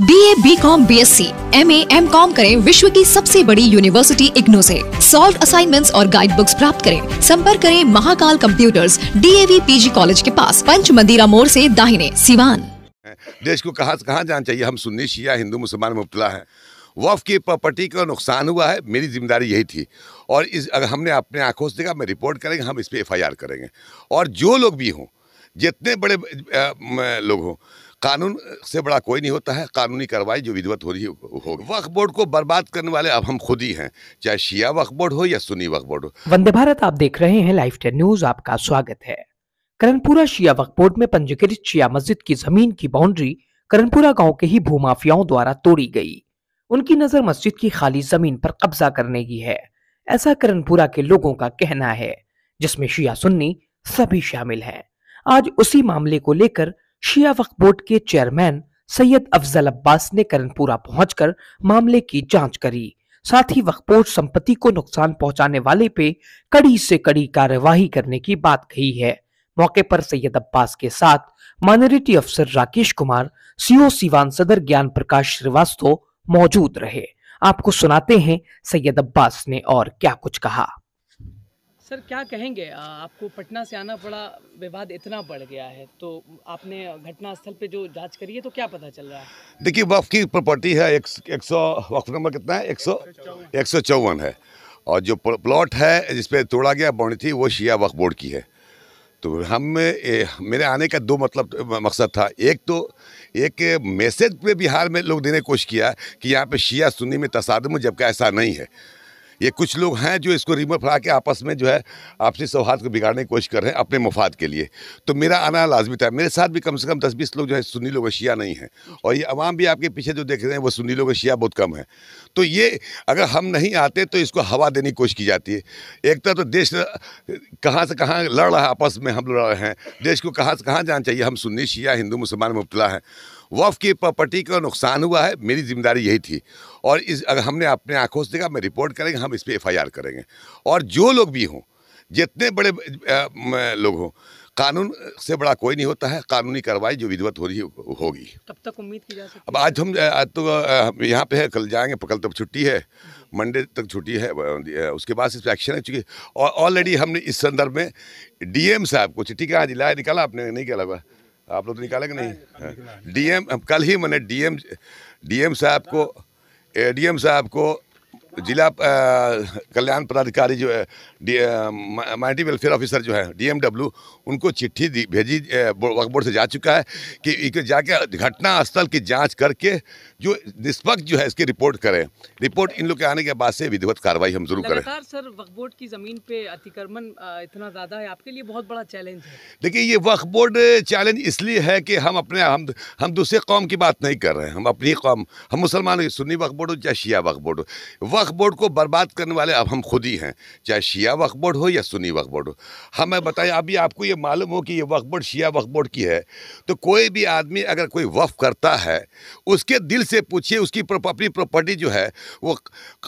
B A B com B S C M A M com करें विश्व की सबसे बड़ी यूनिवर्सिटी इग्नो से सॉल्व असाइनमेंट्स और गाइड बुक्स प्राप्त करें संपर्क करें Mahakal computers P G college के पास पंच मंदिरा मोड़ से दाहिने सिवान देश को कहाँ कहाँ जाना चाहिए हम सुन्नी शिया हिंदू मुसलमान मुबतला है वफ की प्रॉपर्टी का नुकसान हुआ है मेरी जिम्मेदारी यही थी और इस अगर हमने अपने आंखों से देखा मैं रिपोर्ट करेंगे हम इस पर एफ करेंगे और जो लोग भी हों जितने बड़े लोग हों कानून से बड़ा कोई नहीं होता है कानूनी कार्रवाई जो विधिवत हो रही होगी वक्फ बोर्ड को बर्बाद करने वाले अब हम खुद ही हैं चाहे शिया वक्फ बोर्ड हो या सुनी वक्फ बोर्ड हो वंदे भारत आप देख रहे हैं लाइव टेन न्यूज आपका स्वागत है करणपुरा शिया वक्फ बोर्ड में पंजीकृत शिया मस्जिद की जमीन की बाउंड्री करणपुरा गाँव के ही भूमाफियाओं द्वारा तोड़ी गई उनकी नजर मस्जिद की खाली जमीन पर कब्जा करने की है ऐसा करणपुरा के लोगों का कहना है जिसमें शिया सुन्नी सभी शामिल हैं आज उसी मामले को लेकर शिया वक्फ बोर्ड के चेयरमैन सैयद अफजल अब्बास ने करणपुरा पहुंचकर मामले की जांच करी साथ ही वक्फ बोर्ड संपत्ति को नुकसान पहुंचाने वाले पे कड़ी से कड़ी कार्यवाही करने की बात कही है मौके पर सैयद अब्बास के साथ माइनोरिटी अफसर राकेश कुमार सीओ सीवान सदर ज्ञान प्रकाश श्रीवास्तव मौजूद रहे आपको सुनाते हैं सैयद अब्बास ने और क्या कुछ कहा सर क्या कहेंगे आपको पटना से आना पड़ा विवाद इतना बढ़ गया है तो आपने घटनास्थल पे जो जांच करी है तो क्या पता चल रहा है देखिए वक्फ की प्रॉपर्टी है एक, एक सौ वक्फ नंबर कितना है एक सौ एक सौ चौवन है और जो प्लॉट है जिसपे तोड़ा गया बॉन्ड थी वो शिया वक्फ बोर्ड की है तो हम ए, मेरे आने का दो मतलब मकसद था एक तो एक मैसेज पे बिहार में लोग देने की कोशिश किया कि यहाँ पे शिया सुन्नी में तसादम जबकि ऐसा नहीं है ये कुछ लोग हैं जो इसको रिमोट फड़ा के आपस में जो है आपसी सौहार्द को बिगाड़ने की कोशिश कर रहे हैं अपने मुफाद के लिए तो मेरा आना लाजमी था मेरे साथ भी कम से कम दस बीस लोग जो है सुनी लोग शिया नहीं हैं और ये अवाम भी आपके पीछे जो देख रहे हैं वो सुनी लोग शिया बहुत कम है तो ये अगर हम नहीं आते तो इसको हवा देने की कोशिश की जाती है एक तरह तो देश कहाँ से कहाँ लड़ रहा है आपस में हम लड़ रहे हैं देश को कहाँ से कहाँ जाना चाहिए हम सुन्नी शिया हिंदू मुसलमान मुबतला हैं वफ की प्रॉपर्टी का नुकसान हुआ है मेरी जिम्मेदारी यही थी और इस अगर हमने अपने आंखों से देखा मैं रिपोर्ट करेंगे हम इस पर एफ करेंगे और जो लोग भी हों जितने बड़े लोग हों कानून से बड़ा कोई नहीं होता है कानूनी कार्रवाई जो विधिवत हो रही होगी कब तक उम्मीद की जा सकती अब आज हम आज तो यहाँ पे है कल जाएंगे कल तक छुट्टी है मंडे तक छुट्टी है उसके बाद इस पर एक्शन है चूँकि और ऑलरेडी हमने इस संदर्भ में डीएम साहब को चिट्ठी कहा जिला निकाला आपने नहीं निकाला आप लोग तो निकालेंगे नहीं हाँ, हाँ। डीएम कल ही मैंने डीएम डीएम साहब को एडीएम साहब को जिला कल्याण पदाधिकारी जो है माइटी वेलफेयर ऑफिसर जो है डीएमडब्ल्यू उनको चिट्ठी भेजी वक्त बोर्ड से जा चुका है कि जाकर घटना स्थल की जांच करके जो निष्पक्ष जो है इसकी रिपोर्ट करें रिपोर्ट इन लोग के आने के बाद से विधिवत कार्रवाई हम जरूर करें सर वक्त बोर्ड की ज़मीन पे अतिक्रमण इतना ज़्यादा है आपके लिए बहुत बड़ा चैलेंज है देखिए ये वक्फ बोर्ड चैलेंज इसलिए है कि हम अपने हम हम दूसरे कौम की बात नहीं कर रहे हैं हम अपनी कौम हम मुसलमान सुन्नी वक्फ बोर्ड हो चाहे शिया वक्फ बोर्ड हो वक्फ बोर्ड को बर्बाद करने वाले अब हम खुद ही हैं चाहे शिया वक्फ बोर्ड हो या सुनी वक्फ बोर्ड हो हमें हाँ, बताएं अभी आपको ये मालूम हो कि ये वक्फ बोर्ड शिया वक्फ बोर्ड की है तो कोई भी आदमी अगर कोई वफ़ करता है उसके दिल से पूछिए उसकी अपनी प्रॉपर्टी जो है वो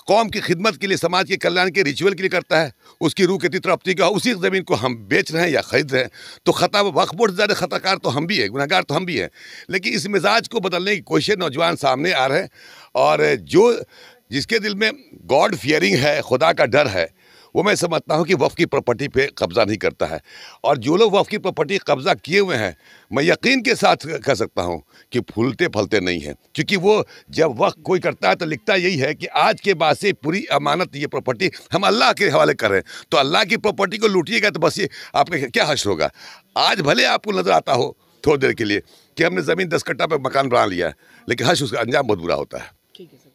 कौम की खिदमत के लिए समाज के कल्याण के रिचुअल के लिए करता है उसकी रूह के तित्रप्ति का उसी ज़मीन को हम बेच रहे हैं या ख़रीद रहे हैं तो खता वक्फ बोर्ड ज़्यादा खताकार तो हम भी हैं गुनागार तो हम भी हैं लेकिन इस मिजाज को बदलने की कोशिश नौजवान सामने आ रहे हैं और जो जिसके दिल में गॉड फियरिंग है खुदा का डर है वो मैं समझता हूँ कि वफ़ की प्रॉपर्टी पे कब्ज़ा नहीं करता है और जो लोग वफ़ की प्रॉपर्टी कब्ज़ा किए हुए हैं मैं यकीन के साथ कह सकता हूँ कि फूलते फलते नहीं हैं क्योंकि वो जब वक्त कोई करता है तो लिखता यही है कि आज के बाद से पूरी अमानत ये प्रॉपर्टी हम अल्लाह के हवाले करें तो अल्लाह की प्रॉपर्टी को लूटिएगा तो बस ये आपका क्या हश होगा आज भले आपको नज़र आता हो थोड़ी देर के लिए कि हमने ज़मीन दस कट्टा पर मकान बना लिया है लेकिन हश उसका अंजाम बहुत बुरा होता है ठीक है सर